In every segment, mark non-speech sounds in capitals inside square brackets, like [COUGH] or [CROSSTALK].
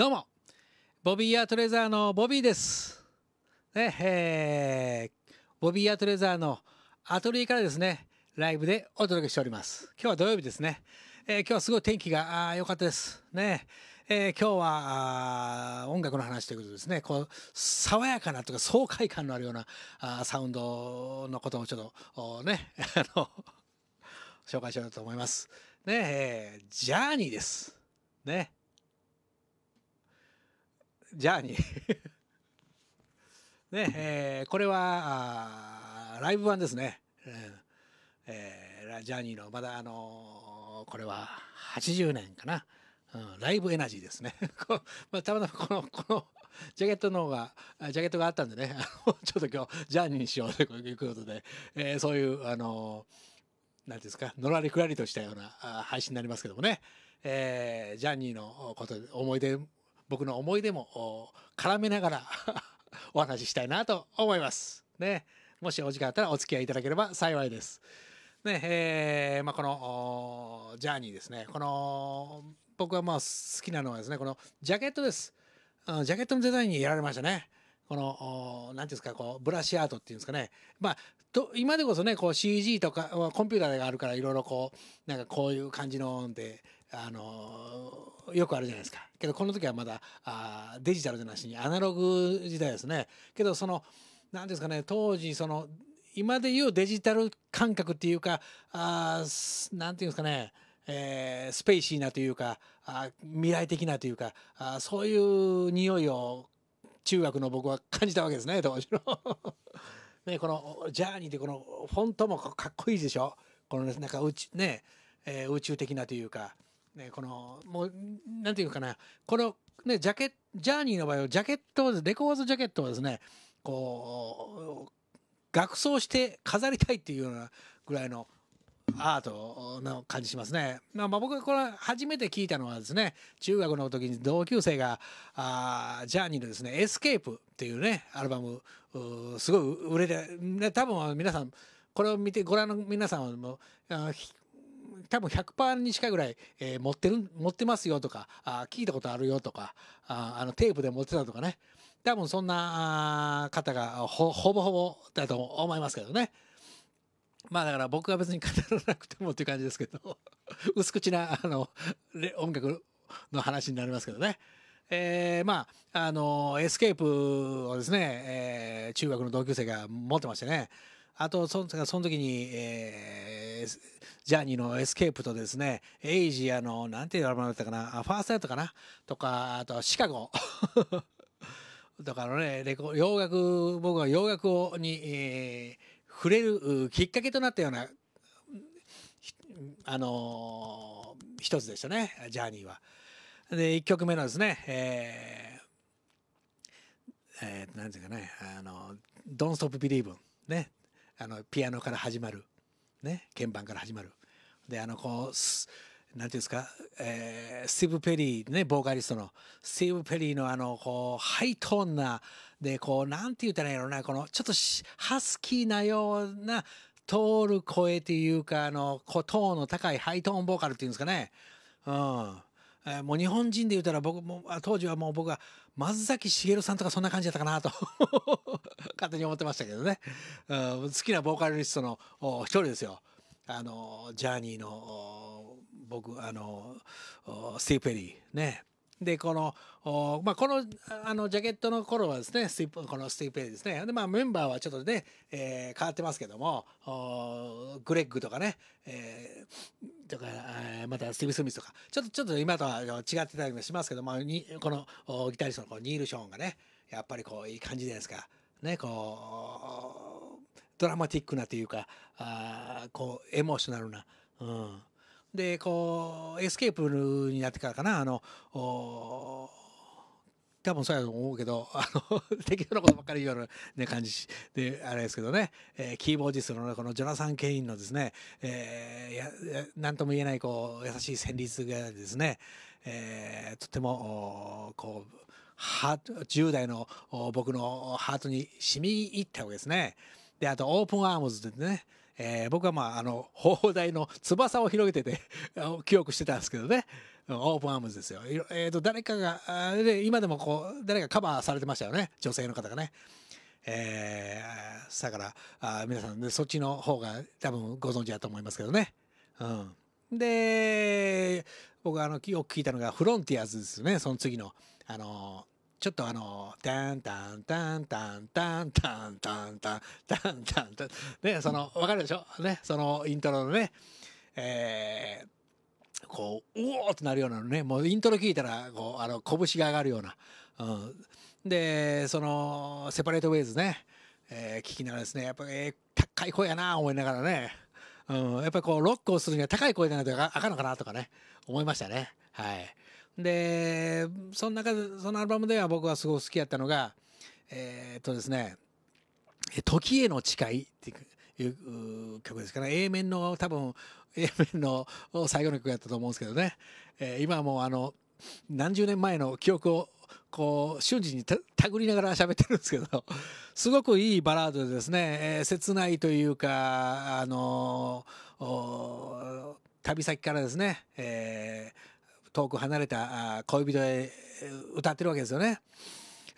どうもボビー・アートレザーのボビーです。ねえー、ボビー・アートレザーのアトリエからですね、ライブでお届けしております。今日は土曜日ですね。えー、今日はすごい天気が良かったです。ねえー、今日は音楽の話ということですね、こう爽やかなとか爽快感のあるようなあサウンドのことをちょっとね、[LAUGHS] あの紹介しようと思います。ねえー、ジャーニーです。ね。ジャーニー [LAUGHS] ねえー、これはライブ版ですね、うんえー、ジャーニーのまだあのー、これは80年かな、うん、ライブエナジーですね [LAUGHS] まあ、たまたまこのこのジャケットの方がジャケットがあったんでね [LAUGHS] ちょっと今日ジャーニーにしようということで、えー、そういうあの何、んですかのらりくらりとしたような配信になりますけどもね、えー、ジャーニーのこと思い出僕の思い出も絡めながら [LAUGHS] お話ししたいなと思います。ね、もしお時間あったらお付き合いいただければ幸いです。ねえーまあ、このジャーニーですねこの僕はまあ好きなのはですねこのジャケットです。ジャケットのデザインにやられましたね。この、何て言うんですか、こう、ブラシアートっていうんですかね。まあ、と、今でこそね、こう CG とか、コンピューターがあるから、いろいろこう、なんかこういう感じのであのよくあるじゃないですかけどこの時はまだあデジタルじゃなしにアナログ時代ですねけどその何ですかね当時その今でいうデジタル感覚っていうか何て言うんですかねえー、スペーシーなというかあ未来的なというかあそういう匂いを中学の僕は感じたわけですね当時の [LAUGHS] ねこの「ジャーニー」ってこのフォントもかっこいいでしょこの、ね、なんか宇宙,、ねえー、宇宙的なというかね、この、もう、なんていうかな、この、ね、ジャケジャーニーの場合は、ジャケットレコーズジャケットをですね、こう、額装して飾りたいっていうようなぐらいのアートの感じしますね。まあ、僕がこれ初めて聞いたのはですね、中学の時に同級生が、あジャーニーのですね、エスケープっていうね、アルバム、すごい売れて、ね、多分皆さん、これを見てご覧の皆さんはもう、多分100%に近いぐらい、えー、持ってる、持ってますよとか、あ聞いたことあるよとか、ああのテープで持ってたとかね。多分そんな方がほぼほぼだと思いますけどね。まあだから僕は別に語らなくてもっていう感じですけど [LAUGHS] 薄口なあの音楽の話になりますけどね。えー、まあ、あの、エスケープをですね、えー、中学の同級生が持ってましてね、あとその時に、えー、ジャーニーのエスケープとですね、エイジアの、なんていうアルだったかな、ファーストエったかな、とか、あとシカゴだ [LAUGHS] からね、レコ洋楽、僕は洋楽をに、えー、触れるきっかけとなったような、あのー、一つでしたね、ジャーニーは。で、1曲目のですね、えー、えー、なんていうかね、あの、Don't Stop Believin'。ね、あのピアノから始まる、ね、鍵盤から始まるであのこうなんていうんですか、えー、スティーブ・ペリーねボーカリストのスティーブ・ペリーのあのこうハイトーンなでこうなんて言ったらいいのなこのちょっとハスキーなような通る声っていうかあのこうトーンの高いハイトーンボーカルっていうんですかねうんもう日本人で言うたら僕も当時はもう僕は松崎しげるさんとかそんな感じだったかなと勝手に思ってましたけどね、うん、好きなボーカリストの一人ですよあのジャーニーの僕あのスティーペリーねでこのまあ、このあのジャケットの頃はですねスこのスティーペリーですねで、まあ、メンバーはちょっとね、えー、変わってますけどもグレッグとかね、えー、とか、またスティーブ・スミスとかちょっとちょっと今とは違ってたりもしますけども、まあ、にこのギタリストのこのニール・ショーンがねやっぱりこういい感じじゃないですか。ねこうドラマティックなというかあこうエモーショナルな、うん、でこうエスケープになってからかなあの多分そうやと思うけど、あの、[LAUGHS] 適当なことばっかり言うような、ね、感じで、あれですけどね、えー、キーボーディストの、このジョナサン・ケインのですね、えー、なんとも言えない、こう、優しい旋律がですね、えー、とても、こう、ハート、10代の僕のハートに染み入ったわけですね。で、あと、オープンアームズでね、えー、僕はまあ、あの、砲台の翼を広げてて記憶してたんですけどね。オープンアームズですよ。えっ、ー、と、誰かが、で今でもこう、誰かカバーされてましたよね。女性の方がね。えー、だから、あ皆さん、でそっちの方が多分ご存知だと思いますけどね。うん。で、僕あの、よく聞いたのが、フロンティアーズですね。その次の、あの、ちょっとあの、タンタンタンタンタンタンタンタンタンタンタン、ね、その、わかるでしょね、そのイントロのね、えー、こう、うおーってなるようなのね、もうイントロ聞いたら、こう、あの、拳が上がるような、うん。で、その、セパレートウェイズね、えー、聞きながらですね、やっぱ、えー、高い声やな、思いながらね、うん、やっぱこう、ロックをするには高い声じゃないとあかんのかなとかね、思いましたね。はい。で、その中で、そのアルバムでは僕はすごく好きやったのが、えー、っとですね、時への誓いっていう曲ですかね。A 面の、多分、A 面の最後の曲やったと思うんですけどね。えー、今はもうあの、何十年前の記憶をこう瞬時に手繰りながら喋ってるんですけどすごくいいバラードでですね、えー、切ないというか、あのー、旅先からですね、えー遠く離れた恋人へ歌ってるわけですよね。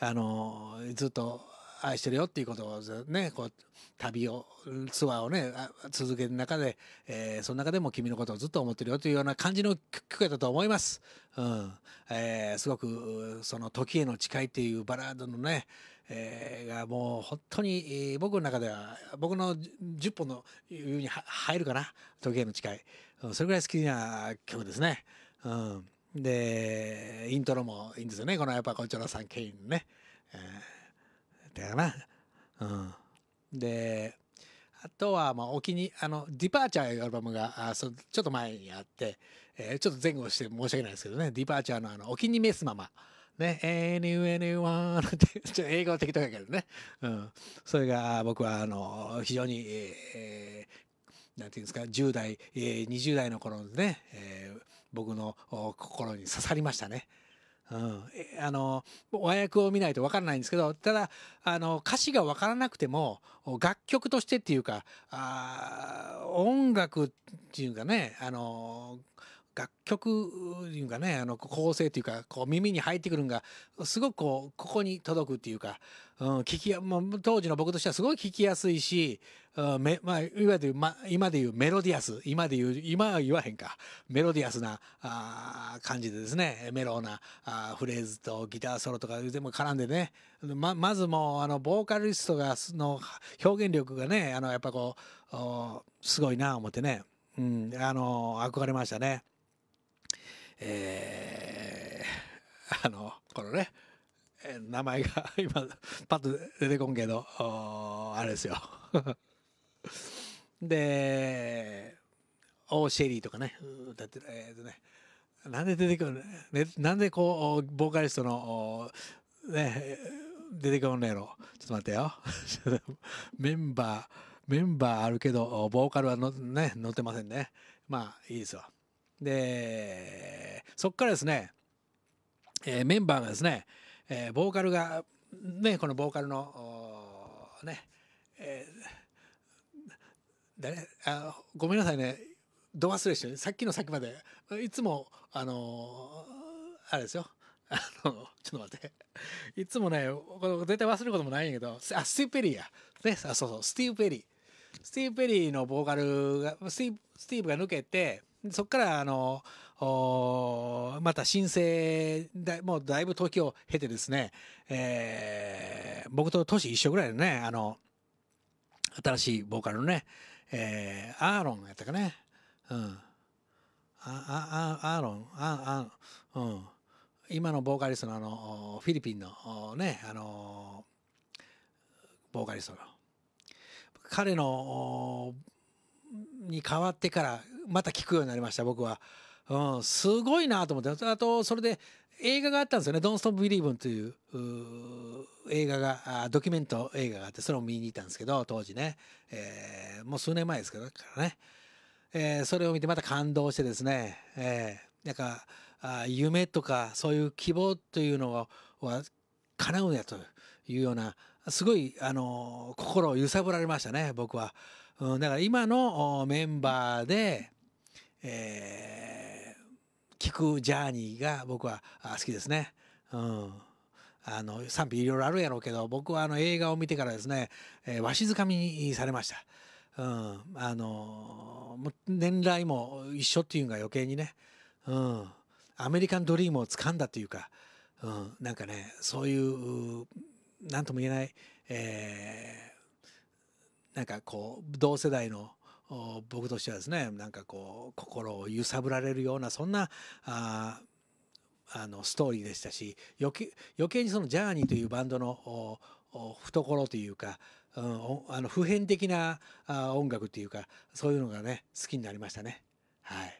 あのずっと愛してるよっていうことをねこう旅をツアーをね続ける中で、えー、その中でも君のことをずっと思ってるよというような感じの曲だと思います、うんえー、すごくその「時への誓い」っていうバラードのね、えー、がもう本当に僕の中では僕の10本の言に入るかな「時への誓い」それぐらい好きな曲ですね。うん、でイントロもいいんですよねこのやっぱこちらさんケインね。えー、だかな、うん、であとは、まあ、お気に、あの、ディパーチャーいうアルバムが、あそちょっと前にあって、えー、ちょっと前後して申し訳ないですけどね、ディパーチャーのあの、お気に召すまま、ね、anyone, a y o n e って、ちょっと英語適当やけどね、うん。それが、僕は、あの、非常に、えー、なんていうんですか、10代、えー、20代の頃のね、えー僕の心に刺さりましたね。うん、あの和訳を見ないとわからないんですけどただあの歌詞がわからなくても楽曲としてっていうかあ音楽っていうかねあの楽曲っていうかねあの構成っていうかこう耳に入ってくるんがすごくこうここに届くっていうか、うん、聞きもう当時の僕としてはすごい聞きやすいしめまあ、いわゆる、ま、今でいうメロディアス今で言う今は言わへんかメロディアスなあ感じでですねメローなあフレーズとギターソロとかでも絡んでねままずもうあのボーカリストがの表現力がねあのやっぱこうすごいな思ってね、うん、あの憧れましたね。えー、あのこのね名前が [LAUGHS] 今パッと出てこんけどあれですよで、オーシェリーとかね、歌ってる、えっ、ー、とね、なんで出てくるね、なんでこう、ボーカリストの、ね、出てくるのやろ。ちょっと待ってよ。[LAUGHS] メンバー、メンバーあるけど、ボーカルはの、ね、乗ってませんね。まあ、いいですわ。で、そっからですね、えー、メンバーがですね、えー、ボーカルが、ね、このボーカルの、ね、えー誰あごめんなさいねど忘れしてさっきの先までいつもあのー、あれですよ [LAUGHS] あのちょっと待っていつもねこれ絶対忘れることもないんやけどあスティーブ・ペリーや、ね、あそうそうスティーブ・ペリースティーブ・ペリーのボーカルがスティーブが抜けてそこからあのまた新生だもうだいぶ時を経てですね、えー、僕と年一緒ぐらいのねあの新しいボーカルのね、えー、アーロンやったかね。うん。ああアーロン、ああうん、今のボーカリストのあのフィリピンのね、あのボーカリストの彼のに変わってからまた聞くようになりました僕は、うん、すごいなと思ってあとそれで映画があったんですよね「Don't Stop Believin' という映画がドキュメント映画があってそれを見に行ったんですけど当時ね、えー、もう数年前ですけどからね、えー、それを見てまた感動してですね、えー、なんかあ夢とかそういう希望というのは叶うんやというようなすごい、あの心を揺さぶられましたね僕は、うん、だから今のメンバーで、えー、聞くジャーニーが僕は好きですね。うんあの賛否いろいろあるやろうけど僕はあの映画を見てからですね、えー、わしづかみにされました。うん、あの年来も一緒っていうのが余計にね、うん、アメリカンドリームを掴んだというか、うん、なんかねそういう何とも言えない、えー、なんかこう同世代の僕としてはですねなんかこう心を揺さぶられるようなそんなああのストーリーでしたし余計余計にそのジャーニーというバンドの懐というか、うん、あの普遍的なあ音楽というかそういうのがね好きになりましたね。はい、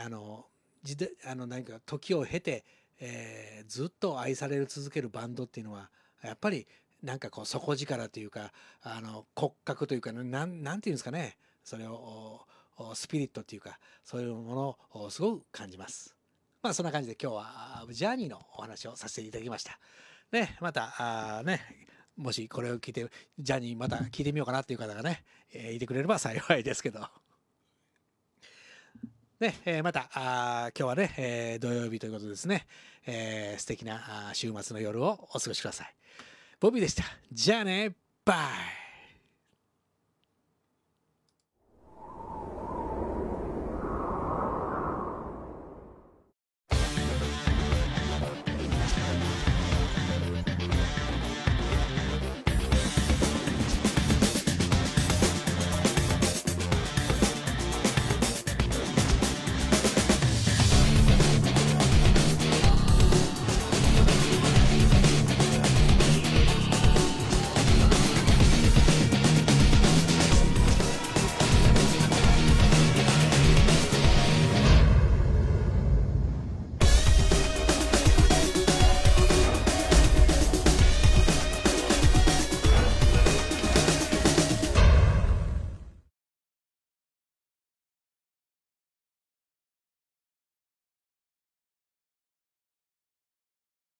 あの時あの何か時を経て、えー、ずっと愛され続けるバンドっていうのはやっぱりなんかこう底力というかあの骨格というかなんて言うんですかねそれをスピリットというかそういうものをすごく感じます。まあそんな感じで今日はジャーニーのお話をさせていただきました。ね、また、あね、もしこれを聞いて、ジャーニーまた聞いてみようかなっていう方がね、えー、いてくれれば幸いですけど。ね、えー、また、あ今日はね、えー、土曜日ということですね、えー、素敵な週末の夜をお過ごしください。ボビーでした。じゃあね、バイ